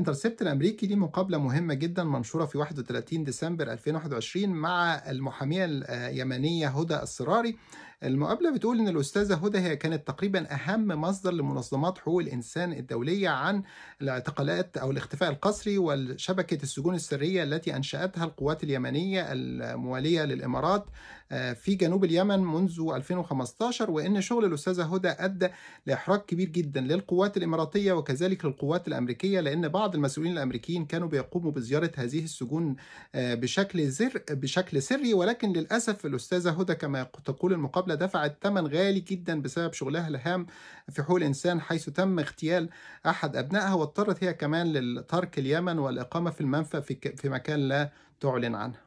انترسبت الامريكي دي مقابله مهمه جدا منشوره في 31 ديسمبر 2021 مع المحاميه اليمنيه هدى السراري المقابله بتقول ان الاستاذه هدى هي كانت تقريبا اهم مصدر لمنظمات حقوق الانسان الدوليه عن الاعتقالات او الاختفاء القسري وشبكه السجون السريه التي انشاتها القوات اليمنيه المواليه للامارات آه، في جنوب اليمن منذ 2015 وان شغل الاستاذه هدى ادى لاحراج كبير جدا للقوات الاماراتيه وكذلك للقوات الامريكيه لان بعض بعض المسؤولين الامريكيين كانوا بيقوموا بزياره هذه السجون آه، بشكل زر بشكل سري ولكن للاسف الاستاذه هدى كما تقول المقابله دفعت ثمن غالي جدا بسبب شغلها الهام في حقوق الانسان حيث تم اغتيال احد ابنائها واضطرت هي كمان لترك اليمن والاقامه في المنفى في مكان لا تعلن عنه